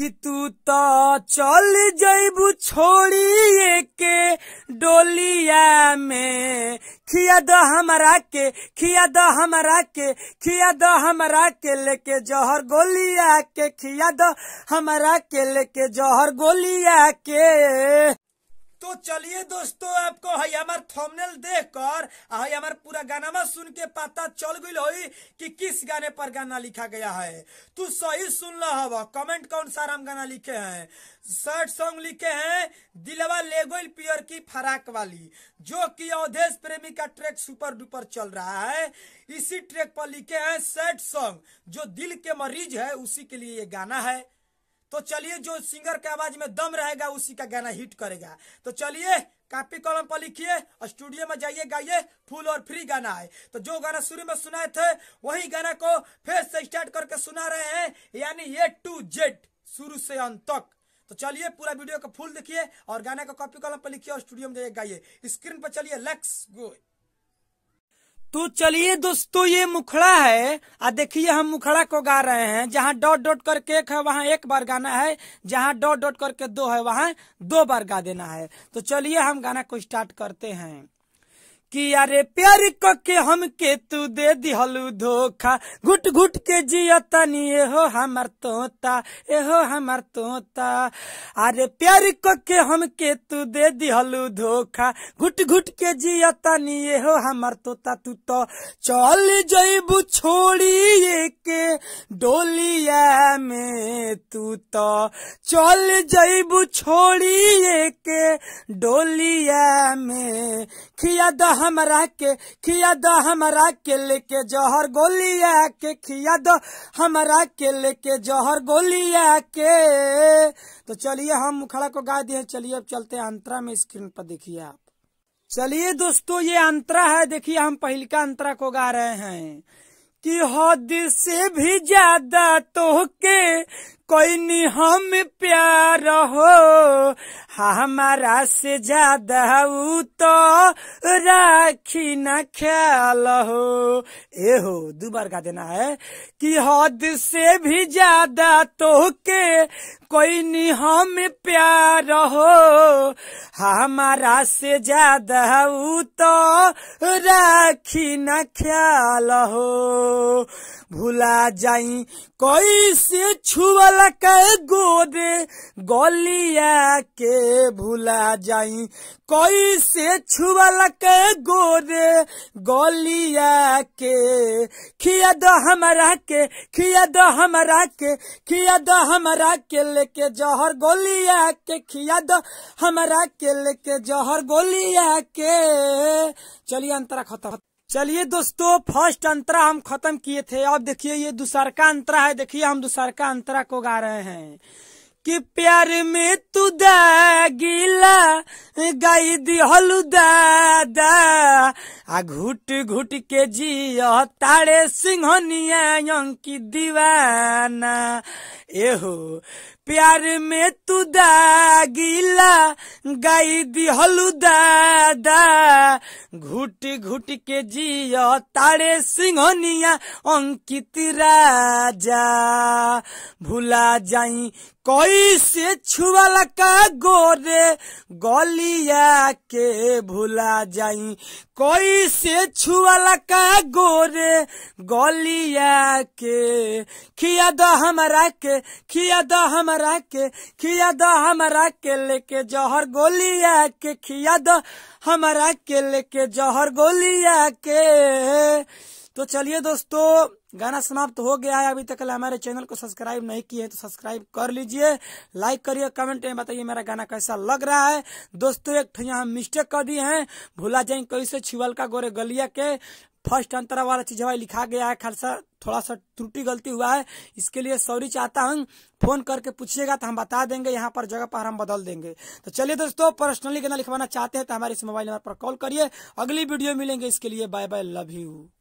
कि तू तो चल जैबू छोड़िए के डोलिया में खिया दो हमारा के खिया दो हमारा के खिया दो हमारा के लेके जहर गोलिया के खिया दो हमारा के लेके जोहर गोलिया के तो चलिए दोस्तों आपको हई हमार थंबनेल देखकर हई हमार पूरा गाना में सुन के पता चल गई हो कि किस गाने पर गाना लिखा गया है तू सही सुन लो हवा कमेंट कौन सारा हम गाना लिखे हैं शर्ट सॉन्ग लिखे हैं दिलवा ले गोल पियर की फराक वाली जो कि अवधेश प्रेमी का ट्रैक सुपर डुपर चल रहा है इसी ट्रैक पर लिखे हैं सैड सॉन्ग जो दिल के मरीज है उसी के लिए ये गाना है तो चलिए जो सिंगर के आवाज में दम रहेगा उसी का गाना हिट करेगा तो चलिए कापी कॉलम पर लिखिए और स्टूडियो में जाइए गाइए फुल और फ्री गाना है तो जो गाना शुरू में सुनाए थे वही गाना को फिर से स्टार्ट करके सुना रहे हैं यानी ए टू जेड शुरू से अंत तक तो चलिए पूरा वीडियो को फुल देखिए और गाना को कॉपी कॉलम पर लिखिए और स्टूडियो में जाइए गाइए स्क्रीन पर चलिए लेट्स गो तो चलिए दोस्तों ये मुखड़ा है आ देखिए हम मुखड़ा को गा रहे हैं जहाँ डॉट डॉट करके एक है वहाँ एक बार गाना है जहाँ डॉट डॉट करके दो है वहाँ दो बार गा देना है तो चलिए हम गाना को स्टार्ट करते हैं कि अरे प्यार को के हम के तू दे दिहलू धोखा घुट घुट के जियतनी एहो हमार तोता एहो हमार तोता अरे प्यार को के हम के तू दे दिहलू धोखा घुट घुट के जियतनी एहो हमार तोता तू तो चल जेबू छोड़िए के डोलिया में तू तो चल जईबू छोड़िए के डोलिया में खिया दह हमरा के खिया दो हमरा के लेके जोहर गोली के खिया दो हमरा के लेके जोहर गोली आके तो चलिए हम मुखड़ा को गा दिए चलिए अब चलते हैं अंतरा में स्क्रीन पर देखिए आप चलिए दोस्तों ये अंतरा है देखिए हम का अंतरा को गा रहे हैं कि हद से भी ज्यादा तोहके कोई हम प्यार हो हमारा से ज्यादा वो तो राखी न ख्याल हो ए हो दो बार का देना है कि हद से भी ज्यादा तोहके कोई नहीं हम प्यार हो हमारा से ज्यादा ऊ तो राखी न ख्याल हो भुला जाई कैसे छुअल के गोद गलिया के भुला जाई कैसे छुअल के गोद गलिया के खिया दो हमरा के खिया दो हमरा के खिया दो हमरा के लेके जहर गोलिया के खिया दो हमरा के लेके जहर गोलिया के चलिए अंतरा खत्म चलिए दोस्तों फर्स्ट अंतरा हम खत्म किए थे अब देखिए ये दूसर का अंतरा है देखिए हम दूसर का अंतरा को गा रहे हैं कि प्यार में तू दा गीला गाई दी हलू दा दा आ घुट घुट के जिय तारे सिंहनिया दीवाना एहो प्यार में तू दागिला गाई दिहलु दादा घुट घुट के जिय तारे सिंहनिया अंकित राजा भुला जाई कोई से छुअल का गोरे गलिया के भुला जाई कोई से छुअल का गोरे गलिया के खिया दो हमारा के खिया दो हमारा के खिया दो हमारा के लेके जहर गोलिया के खिया दो हमारा के लेके जहर गोलिया के तो चलिए दोस्तों गाना समाप्त हो गया है अभी तक हमारे चैनल को सब्सक्राइब नहीं किए तो सब्सक्राइब कर लीजिए लाइक करिए कमेंट में बताइए मेरा गाना कैसा लग रहा है दोस्तों एक यहाँ मिस्टेक कर दिए हैं भूला जाए कैसे छिवल का गोरे गलिया के फर्स्ट अंतरा वाला चीज हवाई लिखा गया है खालसा थोड़ा सा त्रुटि गलती हुआ है इसके लिए सॉरी चाहता हूँ फोन करके पूछिएगा तो हम बता देंगे यहाँ पर जगह पर हम बदल देंगे तो चलिए दोस्तों पर्सनली गाना लिखवाना चाहते हैं तो हमारे इस मोबाइल नंबर पर कॉल करिए अगली वीडियो मिलेंगे इसके लिए बाय बाय लव यू